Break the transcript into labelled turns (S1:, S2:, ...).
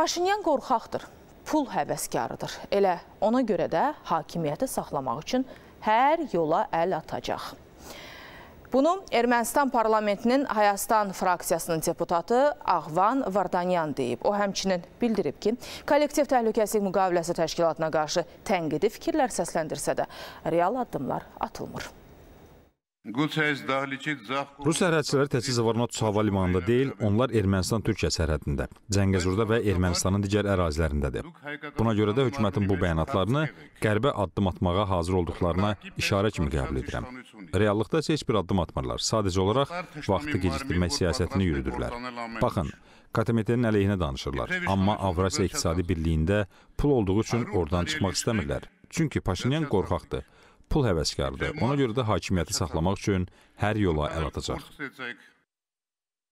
S1: Paşinyan qorxaqdır, pul həvəskarıdır. Elə ona görə də hakimiyyəti saxlamaq üçün hər yola əl atacaq. Bunu Ermənistan parlamentinin Hayastan fraksiyasının deputatı Ağvan Vardanyan deyib. O həmçinin bildirib ki, kollektiv təhlükəsizlik müqaviləsi təşkilatına qarşı tənqidi fikirlər səsləndirsə də, real addımlar atılmır.
S2: Rus
S3: sərhədçiləri təkcə Zavarnatsu hava limanında deyil, onlar Ermənistan-Türkiyə sərhədində, Cəngəzurda və Ermənistanın digər ərazilərindədir. Buna görə də hökumətin bu bəyanatlarını qərbə addım atmağa hazır olduqlarına işarə kimi qəbul edirəm. Reallıqda isə heç bir addım atmırlar, sadəcə olaraq vaxtı gecikdirmək siyasətini yürüdürlər. Baxın, KTMT-nin əleyhinə danışırlar, amma Avrasiya İqtisadi Birliyində pul olduğu üçün oradan çıxmaq istəmirlər. Çünki Paşinyan qorxaqdır pul həvəskarıdır. Ona görə də hakimiyyəti saxlamaq üçün hər yola əl
S2: atacaq.